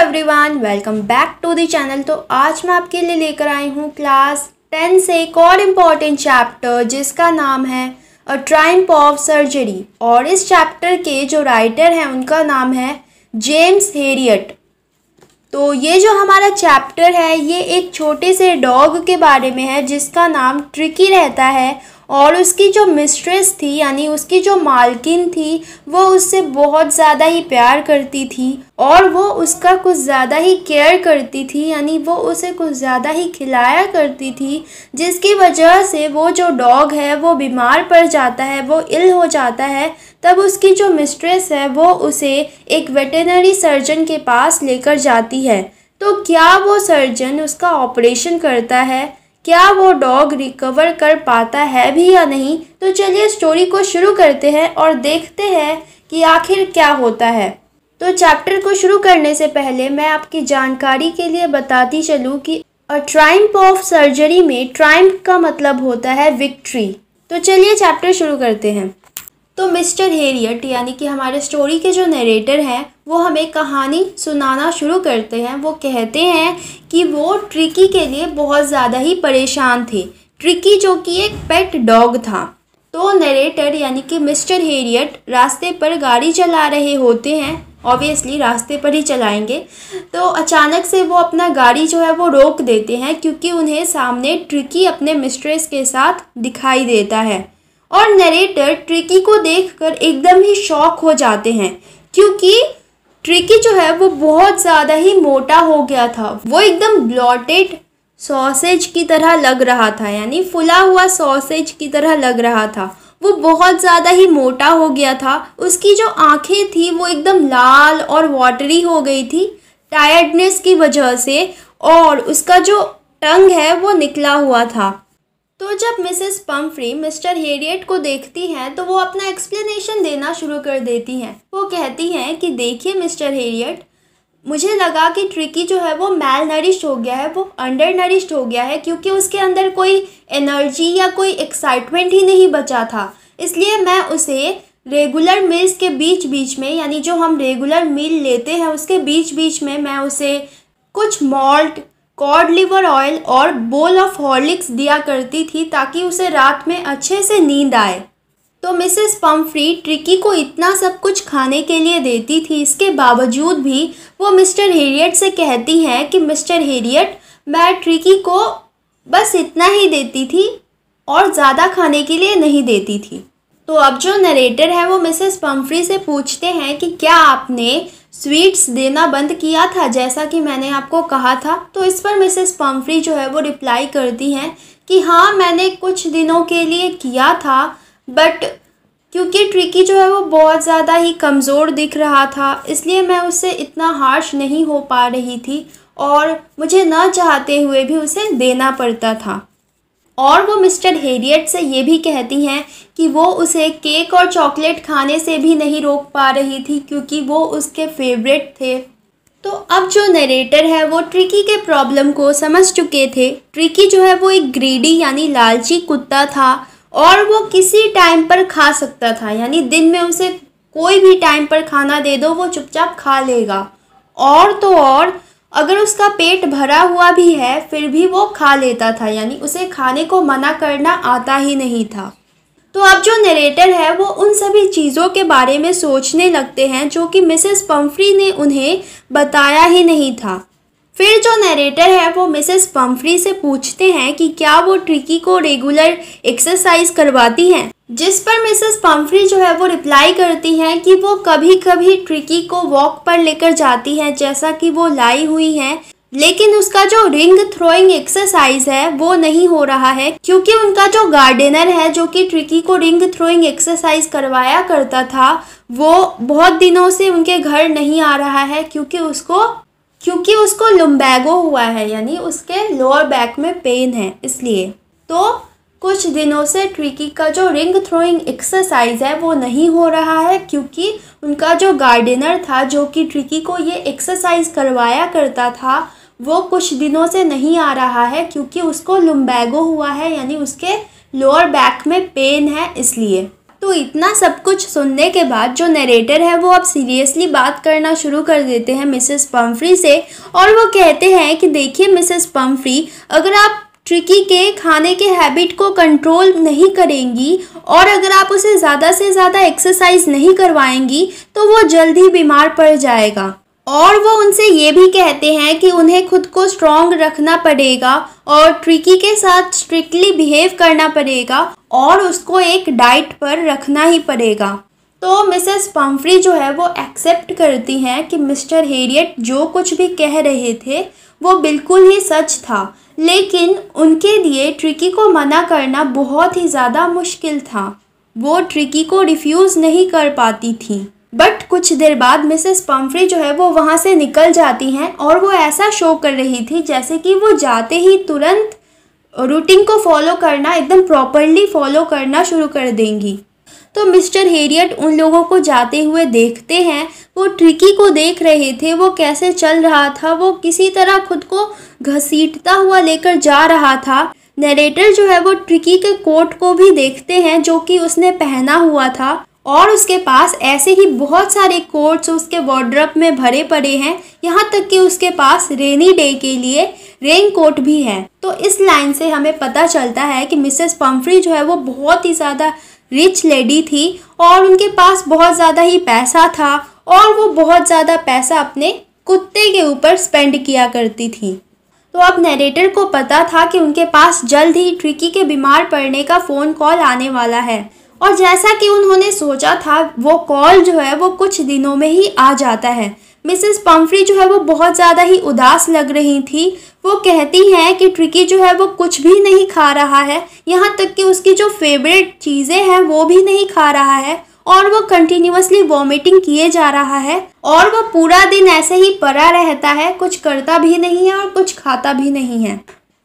Everyone welcome back to the channel तो आज मैं आपके लिए लेकर आई हूँ क्लास टेन से एक और इम्पॉर्टेंट चैप्टर जिसका नाम है अ ट्राइम्प ऑफ सर्जरी और इस चैप्टर के जो राइटर हैं उनका नाम है जेम्स हेरियट तो ये जो हमारा चैप्टर है ये एक छोटे से डॉग के बारे में है जिसका नाम ट्रिकी रहता है और उसकी जो मिस्ट्रेस थी यानी उसकी जो मालकिन थी वो उससे बहुत ज़्यादा ही प्यार करती थी और वो उसका कुछ ज़्यादा ही केयर करती थी यानी वो उसे कुछ ज़्यादा ही खिलाया करती थी जिसकी वजह से वो जो डॉग है वो बीमार पड़ जाता है वो इल हो जाता है तब उसकी जो मिस्ट्रेस है वो उसे एक वेटनरी सर्जन के पास लेकर जाती है तो क्या वो सर्जन उसका ऑपरेशन करता है क्या वो डॉग रिकवर कर पाता है भी या नहीं तो चलिए स्टोरी को शुरू करते हैं और देखते हैं कि आखिर क्या होता है तो चैप्टर को शुरू करने से पहले मैं आपकी जानकारी के लिए बताती चलूँ कि अ ट्राइम्प ऑफ सर्जरी में ट्राइम्प का मतलब होता है विक्ट्री तो चलिए चैप्टर शुरू करते हैं तो मिस्टर हेरियट यानी कि हमारे स्टोरी के जो नरेटर हैं वो हमें कहानी सुनाना शुरू करते हैं वो कहते हैं कि वो ट्रिकी के लिए बहुत ज़्यादा ही परेशान थे ट्रिकी जो कि एक पेट डॉग था तो नरेटर यानी कि मिस्टर हेरियट रास्ते पर गाड़ी चला रहे होते हैं ऑब्वियसली रास्ते पर ही चलाएंगे तो अचानक से वो अपना गाड़ी जो है वो रोक देते हैं क्योंकि उन्हें सामने ट्रिकी अपने मिस्ट्रेस के साथ दिखाई देता है और नरेटर ट्रिकी को देखकर एकदम ही शॉक हो जाते हैं क्योंकि ट्रिकी जो है वो बहुत ज़्यादा ही मोटा हो गया था वो एकदम ब्लॉटेड सॉसेज की तरह लग रहा था यानी फुला हुआ सॉसेज की तरह लग रहा था वो बहुत ज़्यादा ही मोटा हो गया था उसकी जो आंखें थी वो एकदम लाल और वाटरी हो गई थी टायर्डनेस की वजह से और उसका जो टंग है वो निकला हुआ था तो जब मिसेस पम्फ्री मिस्टर हेरियट को देखती हैं तो वो अपना एक्सप्लेनेशन देना शुरू कर देती हैं वो कहती हैं कि देखिए मिस्टर हेरियट मुझे लगा कि ट्रिकी जो है वो मेल नरिश्ड हो गया है वो अंडर नरिश्ड हो गया है क्योंकि उसके अंदर कोई एनर्जी या कोई एक्साइटमेंट ही नहीं बचा था इसलिए मैं उसे रेगुलर मील्स के बीच बीच में यानी जो हम रेगुलर मील लेते हैं उसके बीच बीच में मैं उसे कुछ मॉल्ट कॉड लिवर ऑयल और बोल ऑफ हॉर्लिक्स दिया करती थी ताकि उसे रात में अच्छे से नींद आए तो मिसेस पम्फ्री ट्रिकी को इतना सब कुछ खाने के लिए देती थी इसके बावजूद भी वो मिस्टर हेरियट से कहती हैं कि मिस्टर हेरियट मैं ट्रिकी को बस इतना ही देती थी और ज़्यादा खाने के लिए नहीं देती थी तो अब जो नरेटर है वो मिसेस पम्फ्री से पूछते हैं कि क्या आपने स्वीट्स देना बंद किया था जैसा कि मैंने आपको कहा था तो इस पर मिसेस पम्फ्री जो है वो रिप्लाई करती हैं कि हाँ मैंने कुछ दिनों के लिए किया था बट क्योंकि ट्रिकी जो है वो बहुत ज़्यादा ही कमज़ोर दिख रहा था इसलिए मैं उससे इतना हार्श नहीं हो पा रही थी और मुझे न चाहते हुए भी उसे देना पड़ता था और वो मिस्टर हेरियट से ये भी कहती हैं कि वो उसे केक और चॉकलेट खाने से भी नहीं रोक पा रही थी क्योंकि वो उसके फेवरेट थे तो अब जो नरेटर है वो ट्रिकी के प्रॉब्लम को समझ चुके थे ट्रिकी जो है वो एक ग्रीडी यानी लालची कुत्ता था और वो किसी टाइम पर खा सकता था यानी दिन में उसे कोई भी टाइम पर खाना दे दो वो चुपचाप खा लेगा और तो और अगर उसका पेट भरा हुआ भी है फिर भी वो खा लेता था यानी उसे खाने को मना करना आता ही नहीं था तो अब जो नरेटर है वो उन सभी चीज़ों के बारे में सोचने लगते हैं जो कि मिसेस पम्फ्री ने उन्हें बताया ही नहीं था फिर जो नरेटर है वो मिसेस पम्फ्री से पूछते हैं कि क्या वो ट्रिकी को रेगुलर एक्सरसाइज करवाती हैं जिस पर मिसेस पम्फ्री जो है वो रिप्लाई करती हैं कि वो कभी कभी ट्रिकी को वॉक पर लेकर जाती हैं जैसा कि वो लाई हुई हैं लेकिन उसका जो रिंग थ्रोइंग एक्सरसाइज है वो नहीं हो रहा है क्योंकि उनका जो गार्डनर है जो कि ट्रिकी को रिंग थ्रोइंग एक्सरसाइज करवाया करता था वो बहुत दिनों से उनके घर नहीं आ रहा है क्योंकि उसको क्योंकि उसको लुम्बैगो हुआ है यानी उसके लोअर बैक में पेन है इसलिए तो कुछ दिनों से ट्रिकी का जो रिंग थ्रोइंग एक्सरसाइज है वो नहीं हो रहा है क्योंकि उनका जो गार्डनर था जो कि ट्रिकी को ये एक्सरसाइज करवाया करता था वो कुछ दिनों से नहीं आ रहा है क्योंकि उसको लुम्बैगो हुआ है यानी उसके लोअर बैक में पेन है इसलिए तो इतना सब कुछ सुनने के बाद जो नरेटर है वो अब सीरियसली बात करना शुरू कर देते हैं मिसेस पम्फ्री से और वो कहते हैं कि देखिए मिसेस पम्फ्री अगर आप ट्रिकी के खाने के हैबिट को कंट्रोल नहीं करेंगी और अगर आप उसे ज़्यादा से ज़्यादा एक्सरसाइज नहीं करवाएंगी तो वो जल्दी बीमार पड़ जाएगा और वो उनसे ये भी कहते हैं कि उन्हें खुद को स्ट्रॉन्ग रखना पड़ेगा और ट्रिकी के साथ स्ट्रिक्टली बिहेव करना पड़ेगा और उसको एक डाइट पर रखना ही पड़ेगा तो मिसेस पम्फ्री जो है वो एक्सेप्ट करती हैं कि मिस्टर हेरियट जो कुछ भी कह रहे थे वो बिल्कुल ही सच था लेकिन उनके लिए ट्रिकी को मना करना बहुत ही ज़्यादा मुश्किल था वो ट्रिकी को रिफ्यूज़ नहीं कर पाती थी बट कुछ देर बाद मिसेस पम्फ्री जो है वो वहाँ से निकल जाती हैं और वो ऐसा शो कर रही थी जैसे कि वो जाते ही तुरंत रूटीन को फॉलो करना एकदम प्रॉपरली फॉलो करना शुरू कर देंगी तो मिस्टर हेरियट उन लोगों को जाते हुए देखते हैं वो ट्रिकी को देख रहे थे वो कैसे चल रहा था वो किसी तरह खुद को घसीटता हुआ लेकर जा रहा था नरेटर जो है वो ट्रिकी के कोट को भी देखते हैं जो कि उसने पहना हुआ था और उसके पास ऐसे ही बहुत सारे कोट्स उसके वॉर्ड्रप में भरे पड़े हैं यहाँ तक कि उसके पास रेनी डे के लिए रेन कोट भी है तो इस लाइन से हमें पता चलता है कि मिसेस पम्फ्री जो है वो बहुत ही ज़्यादा रिच लेडी थी और उनके पास बहुत ज़्यादा ही पैसा था और वो बहुत ज़्यादा पैसा अपने कुत्ते के ऊपर स्पेंड किया करती थी तो अब नरेटर को पता था कि उनके पास जल्द ही ट्रिकी के बीमार पड़ने का फ़ोन कॉल आने वाला है और जैसा कि उन्होंने सोचा था वो कॉल जो है वो कुछ दिनों में ही आ जाता है मिसेस पम्फ्री जो है वो बहुत ज़्यादा ही उदास लग रही थी वो कहती हैं कि ट्रिकी जो है वो कुछ भी नहीं खा रहा है यहाँ तक कि उसकी जो फेवरेट चीज़ें हैं वो भी नहीं खा रहा है और वो कंटिन्यूसली वॉमिटिंग किए जा रहा है और वो पूरा दिन ऐसे ही पड़ा रहता है कुछ करता भी नहीं है और कुछ खाता भी नहीं है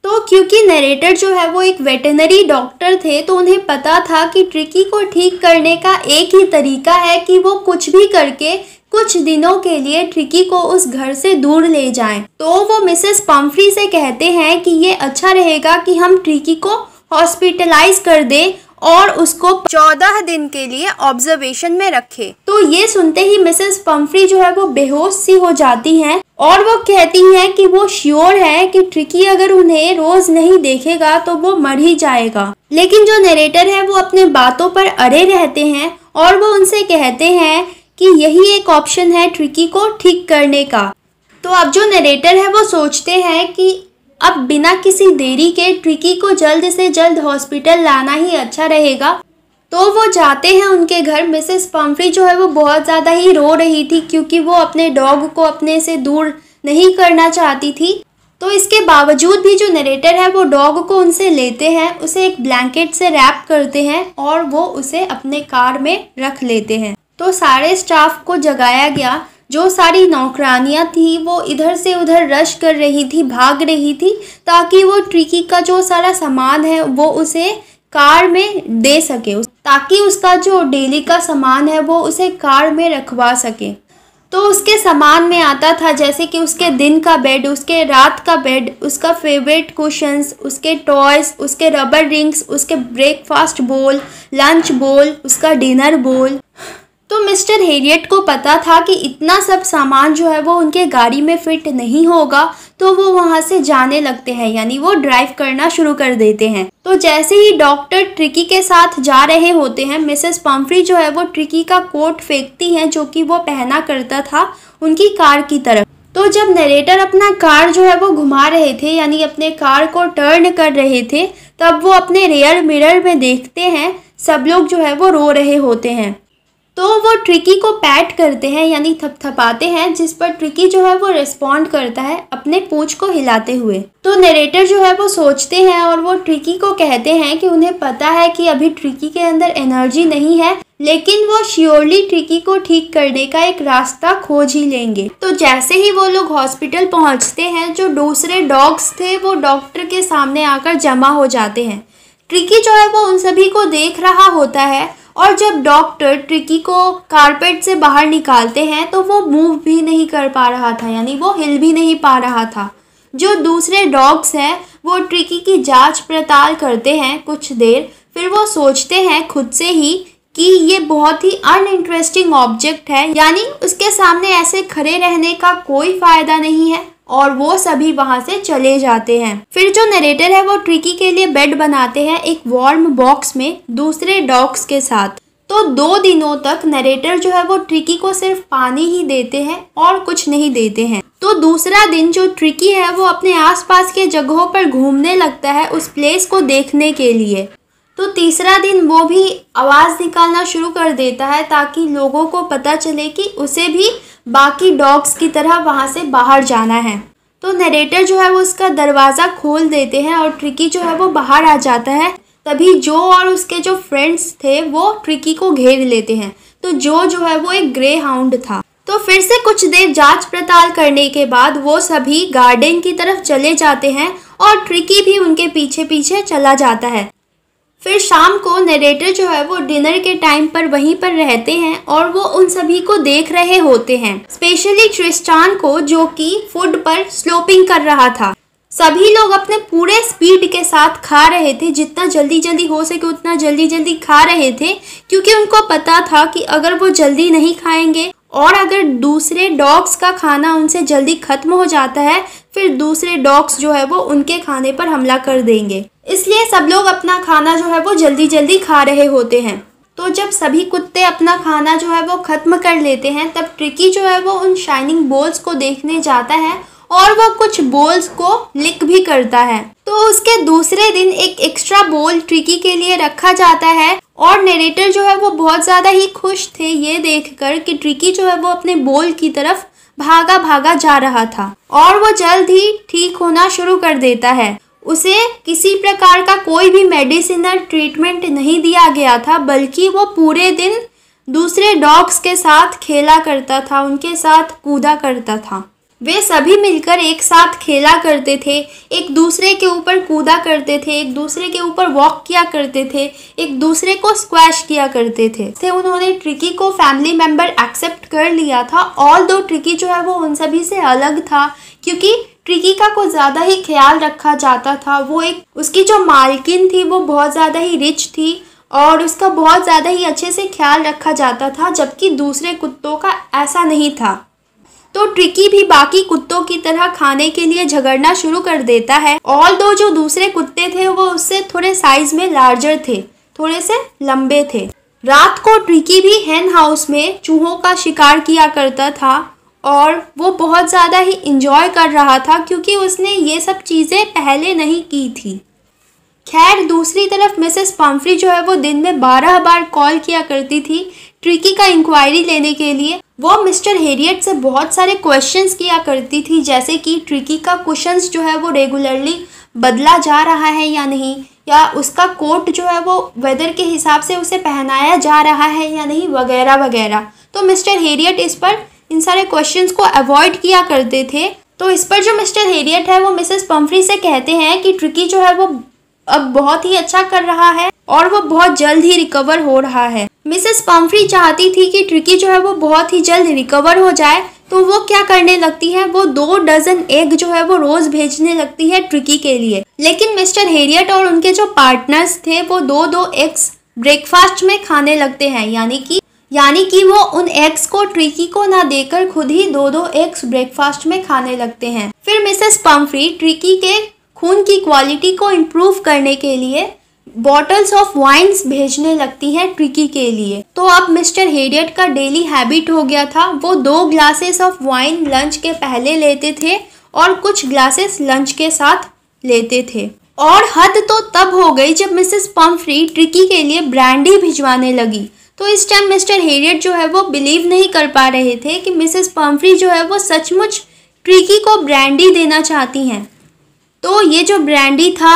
तो क्योंकि नरेटर जो है वो एक वेटनरी डॉक्टर थे तो उन्हें पता था कि ट्रिकी को ठीक करने का एक ही तरीका है कि वो कुछ भी करके कुछ दिनों के लिए ट्रिकी को उस घर से दूर ले जाएं। तो वो मिसेस पम्फ्री से कहते हैं कि ये अच्छा रहेगा कि हम ट्रिकी को हॉस्पिटलाइज कर दे और उसको चौदह दिन के लिए ऑब्जर्वेशन में रखे तो ये सुनते ही मिसेस पम्फ्री जो है वो बेहोश सी हो जाती हैं और वो कहती हैं कि वो श्योर है कि ट्रिकी अगर उन्हें रोज नहीं देखेगा तो वो मर ही जाएगा लेकिन जो नरेटर है वो अपने बातों पर अड़े रहते हैं और वो उनसे कहते हैं कि यही एक ऑप्शन है ट्रिकी को ठीक करने का तो अब जो नरेटर है वो सोचते हैं कि अब बिना किसी देरी के ट्रिकी को जल्द से जल्द हॉस्पिटल लाना ही अच्छा रहेगा तो वो जाते हैं उनके घर मिसेस पम्फ्री जो है वो बहुत ज़्यादा ही रो रही थी क्योंकि वो अपने डॉग को अपने से दूर नहीं करना चाहती थी तो इसके बावजूद भी जो नरेटर है वो डॉग को उनसे लेते हैं उसे एक ब्लैंकेट से रैप करते हैं और वो उसे अपने कार में रख लेते हैं तो सारे स्टाफ को जगाया गया जो सारी नौकरानियाँ थी वो इधर से उधर रश कर रही थी भाग रही थी ताकि वो ट्रिकी का जो सारा सामान है वो उसे कार में दे सके ताकि उसका जो डेली का सामान है वो उसे कार में रखवा सके तो उसके सामान में आता था जैसे कि उसके दिन का बेड उसके रात का बेड उसका फेवरेट कुशंस उसके टॉयस उसके रबर रिंग्स उसके ब्रेकफास्ट बोल लंच बोल उसका डिनर बोल तो मिस्टर हेरियट को पता था कि इतना सब सामान जो है वो उनके गाड़ी में फिट नहीं होगा तो वो वहाँ से जाने लगते हैं यानी वो ड्राइव करना शुरू कर देते हैं तो जैसे ही डॉक्टर ट्रिकी के साथ जा रहे होते हैं मिसेस पम्फ्री जो है वो ट्रिकी का कोट फेंकती हैं जो कि वो पहना करता था उनकी कार की तरफ तो जब नरेटर अपना कार जो है वो घुमा रहे थे यानी अपने कार को टर्न कर रहे थे तब वो अपने रेयर मिरर में देखते हैं सब लोग जो है वो रो रहे होते हैं तो वो ट्रिकी को पैट करते हैं यानी थपथपाते हैं जिस पर ट्रिकी जो है वो रिस्पॉन्ड करता है अपने पूछ को हिलाते हुए तो नरेटर जो है वो सोचते हैं और वो ट्रिकी को कहते हैं कि उन्हें पता है कि अभी ट्रिकी के अंदर एनर्जी नहीं है लेकिन वो श्योरली ट्रिकी को ठीक करने का एक रास्ता खोज ही लेंगे तो जैसे ही वो लोग हॉस्पिटल पहुंचते हैं जो दूसरे डॉग्स थे वो डॉक्टर के सामने आकर जमा हो जाते हैं ट्रिकी जो है वो उन सभी को देख रहा होता है और जब डॉक्टर ट्रिकी को कारपेट से बाहर निकालते हैं तो वो मूव भी नहीं कर पा रहा था यानी वो हिल भी नहीं पा रहा था जो दूसरे डॉग्स हैं वो ट्रिकी की जांच पड़ताल करते हैं कुछ देर फिर वो सोचते हैं खुद से ही कि ये बहुत ही अनइंटरेस्टिंग ऑब्जेक्ट है यानी उसके सामने ऐसे खड़े रहने का कोई फायदा नहीं है और वो सभी वहां से चले जाते हैं फिर जो नरेटर है वो ट्रिकी के लिए बेड बनाते हैं एक वार्म बॉक्स में दूसरे डॉग्स के साथ तो दो दिनों तक नरेटर जो है वो ट्रिकी को सिर्फ पानी ही देते हैं और कुछ नहीं देते हैं तो दूसरा दिन जो ट्रिकी है वो अपने आसपास के जगहों पर घूमने लगता है उस प्लेस को देखने के लिए तो तीसरा दिन वो भी आवाज़ निकालना शुरू कर देता है ताकि लोगों को पता चले कि उसे भी बाकी डॉग्स की तरह वहाँ से बाहर जाना है तो नरेटर जो है वो उसका दरवाज़ा खोल देते हैं और ट्रिकी जो है वो बाहर आ जाता है तभी जो और उसके जो फ्रेंड्स थे वो ट्रिकी को घेर लेते हैं तो जो जो है वो एक ग्रे हाउंड था तो फिर से कुछ देर जांच पड़ताल करने के बाद वो सभी गार्डन की तरफ चले जाते हैं और ट्रिकी भी उनके पीछे पीछे चला जाता है फिर शाम को नरेटर जो है वो डिनर के टाइम पर वहीं पर रहते हैं और वो उन सभी को देख रहे होते हैं स्पेशली ट्रिस्टान को जो कि फूड पर स्लोपिंग कर रहा था सभी लोग अपने पूरे स्पीड के साथ खा रहे थे जितना जल्दी जल्दी हो सके उतना जल्दी जल्दी खा रहे थे क्योंकि उनको पता था कि अगर वो जल्दी नहीं खाएंगे और अगर दूसरे डॉग्स का खाना उनसे जल्दी ख़त्म हो जाता है फिर दूसरे डॉग्स जो है वो उनके खाने पर हमला कर देंगे इसलिए सब लोग अपना खाना जो है वो जल्दी जल्दी खा रहे होते हैं तो जब सभी कुत्ते अपना खाना जो है वो ख़त्म कर लेते हैं तब ट्रिकी जो है वो उन शाइनिंग बोल्स को देखने जाता है और वो कुछ बॉल्स को लिक भी करता है तो उसके दूसरे दिन एक एक्स्ट्रा बॉल ट्रिकी के लिए रखा जाता है और नरेटर जो है वो बहुत ज़्यादा ही खुश थे ये देखकर कि ट्रिकी जो है वो अपने बॉल की तरफ भागा भागा जा रहा था और वो जल्द ही ठीक होना शुरू कर देता है उसे किसी प्रकार का कोई भी मेडिसिनल ट्रीटमेंट नहीं दिया गया था बल्कि वो पूरे दिन दूसरे डॉग्स के साथ खेला करता था उनके साथ कूदा करता था वे सभी मिलकर एक साथ खेला करते थे एक दूसरे के ऊपर कूदा करते थे एक दूसरे के ऊपर वॉक किया करते थे एक दूसरे को स्क्वैश किया करते थे से उन्होंने ट्रिकी को फैमिली मेंबर एक्सेप्ट कर लिया था ऑल दो ट्रिकी जो है वो उन सभी से अलग था क्योंकि ट्रिकी का को ज़्यादा ही ख्याल रखा जाता था वो एक उसकी जो मालकिन थी वो बहुत ज़्यादा ही रिच थी और उसका बहुत ज़्यादा ही अच्छे से ख्याल रखा जाता था जबकि दूसरे कुत्तों का ऐसा नहीं था तो ट्रिकी भी बाकी कुत्तों की तरह खाने के लिए झगड़ना शुरू कर देता है ऑल दो जो दूसरे कुत्ते थे वो उससे थोड़े साइज में लार्जर थे थोड़े से लंबे थे रात को ट्रिकी भी हैन हाउस में चूहों का शिकार किया करता था और वो बहुत ज़्यादा ही इंजॉय कर रहा था क्योंकि उसने ये सब चीज़ें पहले नहीं की थी खैर दूसरी तरफ मिसेस पम्फ्री जो है वो दिन में बारह बार कॉल किया करती थी ट्रिकी का इंक्वायरी लेने के लिए वो मिस्टर हेरियट से बहुत सारे क्वेश्चंस किया करती थी जैसे कि ट्रिकी का क्वेश्चंस जो है वो रेगुलरली बदला जा रहा है या नहीं या उसका कोट जो है वो वेदर के हिसाब से उसे पहनाया जा रहा है या नहीं वगैरह वगैरह तो मिस्टर हेरियट इस पर इन सारे क्वेश्चंस को अवॉइड किया करते थे तो इस पर जो मिस्टर हेरियट है वो मिसेस पम्फ्री से कहते हैं कि ट्रिकी जो है वो अब बहुत ही अच्छा कर रहा है और वो बहुत जल्द ही रिकवर हो रहा है मिसेस पम्फ्री चाहती थी कि ट्रिकी जो है वो बहुत ही जल्द रिकवर हो जाए तो वो क्या करने लगती है वो दो डजन एग जो है वो रोज भेजने लगती है ट्रिकी के लिए लेकिन मिस्टर हेरियट और उनके जो पार्टनर्स थे वो दो दो एग्स ब्रेकफास्ट में खाने लगते हैं यानी कि यानी कि वो उन एग्स को ट्रिकी को ना देकर खुद ही दो दो एग्स ब्रेकफास्ट में खाने लगते हैं फिर मिसेस पम्फ्री ट्रिकी के खून की क्वालिटी को इम्प्रूव करने के लिए बॉटल्स ऑफ वाइन्स भेजने लगती है ट्रिकी के लिए तो अब मिस्टर हेरियट का डेली हैबिट हो गया था वो दो ग्लासेस ऑफ वाइन लंच के पहले लेते थे और कुछ ग्लासेस लंच के साथ लेते थे और हद तो तब हो गई जब मिसेस पम्फ्री ट्रिकी के लिए ब्रांडी भिजवाने लगी तो इस टाइम मिस्टर हेरियट जो है वो बिलीव नहीं कर पा रहे थे कि मिसेस पम्फ्री जो है वो सचमुच ट्रिकी को ब्रांडी देना चाहती हैं तो ये जो ब्रांडी था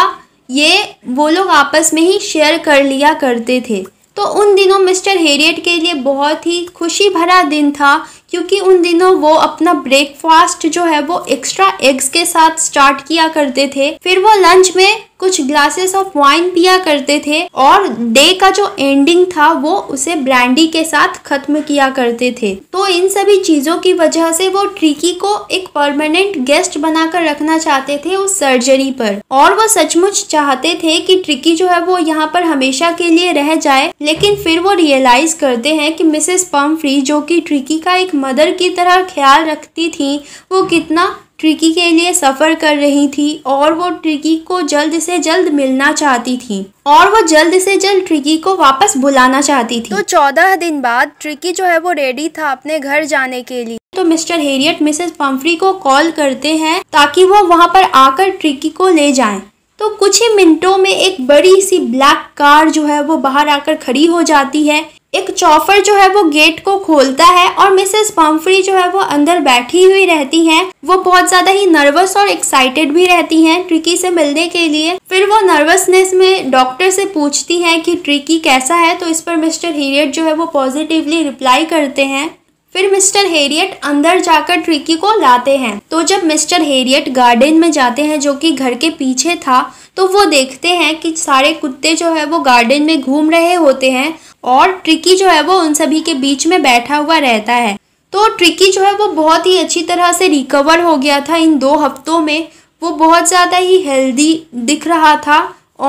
ये वो लोग आपस में ही शेयर कर लिया करते थे तो उन दिनों मिस्टर हेरियट के लिए बहुत ही खुशी भरा दिन था क्योंकि उन दिनों वो अपना ब्रेकफास्ट जो है वो एक्स्ट्रा एग्स के साथ स्टार्ट किया करते थे फिर वो लंच में कुछ ग्लासेस ऑफ वाइन पिया करते थे और डे का जो एंडिंग था वो उसे ब्रांडी के साथ खत्म किया करते थे तो इन सभी चीज़ों की वजह से वो ट्रिकी को एक परमानेंट गेस्ट बनाकर रखना चाहते थे उस सर्जरी पर और वो सचमुच चाहते थे कि ट्रिकी जो है वो यहाँ पर हमेशा के लिए रह जाए लेकिन फिर वो रियलाइज करते हैं कि मिसेस पम्फ्री जो कि ट्रिकी का एक मदर की तरह ख्याल रखती थी वो कितना ट्रिकी के लिए सफ़र कर रही थी और वो ट्रिकी को जल्द से जल्द मिलना चाहती थी और वो जल्द से जल्द ट्रिकी को वापस बुलाना चाहती थी तो चौदह दिन बाद ट्रिकी जो है वो रेडी था अपने घर जाने के लिए तो मिस्टर हेरियट मिसेस पम्फ्री को कॉल करते हैं ताकि वो वहाँ पर आकर ट्रिकी को ले जाएं तो कुछ ही मिनटों में एक बड़ी सी ब्लैक कार जो है वो बाहर आकर खड़ी हो जाती है एक चौफर जो है वो गेट को खोलता है और मिसेस पम्फ्री जो है वो अंदर बैठी हुई रहती हैं वो बहुत ज्यादा ही नर्वस और एक्साइटेड भी रहती हैं ट्रिकी से मिलने के लिए फिर वो नर्वसनेस में डॉक्टर से पूछती हैं कि ट्रिकी कैसा है तो इस पर मिस्टर हीरियट जो है वो पॉजिटिवली रिप्लाई करते हैं फिर मिस्टर हेरियट अंदर जाकर ट्रिकी को लाते हैं तो जब मिस्टर हेरियट गार्डन में जाते हैं जो कि घर के पीछे था तो वो देखते हैं कि सारे कुत्ते जो है वो गार्डन में घूम रहे होते हैं और ट्रिकी जो है वो उन सभी के बीच में बैठा हुआ रहता है तो ट्रिकी जो है वो बहुत ही अच्छी तरह से रिकवर हो गया था इन दो हफ्तों में वो बहुत ज़्यादा ही हेल्दी दिख रहा था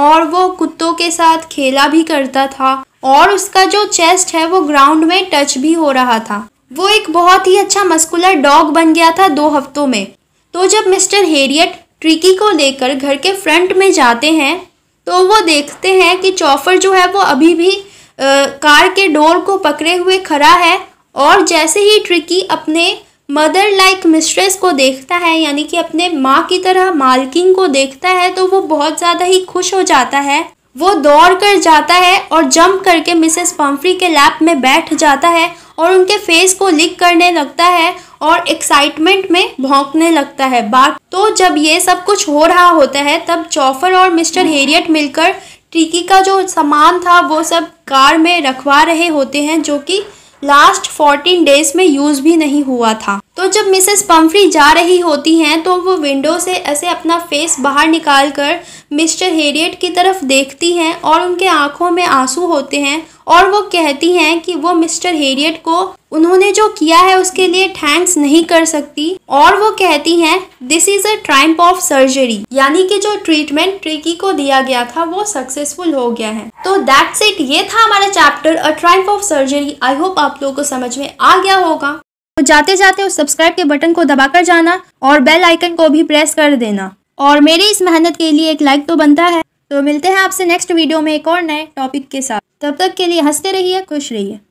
और वो कुत्तों के साथ खेला भी करता था और उसका जो चेस्ट है वो ग्राउंड में टच भी हो रहा था वो एक बहुत ही अच्छा मस्कुलर डॉग बन गया था दो हफ्तों में तो जब मिस्टर हेरियट ट्रिकी को लेकर घर के फ्रंट में जाते हैं तो वो देखते हैं कि चौफर जो है वो अभी भी आ, कार के डोर को पकड़े हुए खड़ा है और जैसे ही ट्रिकी अपने मदर लाइक मिस्ट्रेस को देखता है यानी कि अपने माँ की तरह मालकिन को देखता है तो वो बहुत ज़्यादा ही खुश हो जाता है वो दौड़ कर जाता है और जंप करके मिसेस पम्फ्री के लैप में बैठ जाता है और उनके फेस को लिक करने लगता है और एक्साइटमेंट में भौंकने लगता है बात तो जब ये सब कुछ हो रहा होता है तब चौफर और मिस्टर हेरियट मिलकर ट्रिकी का जो सामान था वो सब कार में रखवा रहे होते हैं जो कि लास्ट फोर्टीन डेज में यूज़ भी नहीं हुआ था तो जब मिसेस पम्फ्री जा रही होती हैं तो वो विंडो से ऐसे अपना फेस बाहर निकाल कर मिस्टर हेरियट की तरफ देखती हैं और उनके आंखों में आंसू होते हैं और वो कहती हैं कि वो मिस्टर हेरियट को उन्होंने जो किया है उसके लिए थैंक्स नहीं कर सकती और वो कहती हैं this is a triumph of surgery यानी कि जो ट्रीटमेंट ट्रिकी को दिया गया था वो सक्सेसफुल हो गया है तो दैट्स इट ये था हमारा chapter a triumph of surgery I hope आप लोगों को समझ में आ गया होगा तो जाते जाते उस सब्सक्राइब के बटन को दबाकर जाना और बेल आइकन को भी प्रेस कर देना और मेरी इस मेहनत के लिए एक लाइक तो बनता है तो मिलते हैं आपसे नेक्स्ट वीडियो में एक और नए टॉपिक के साथ तब तक के लिए हंसते रहिए खुश रहिए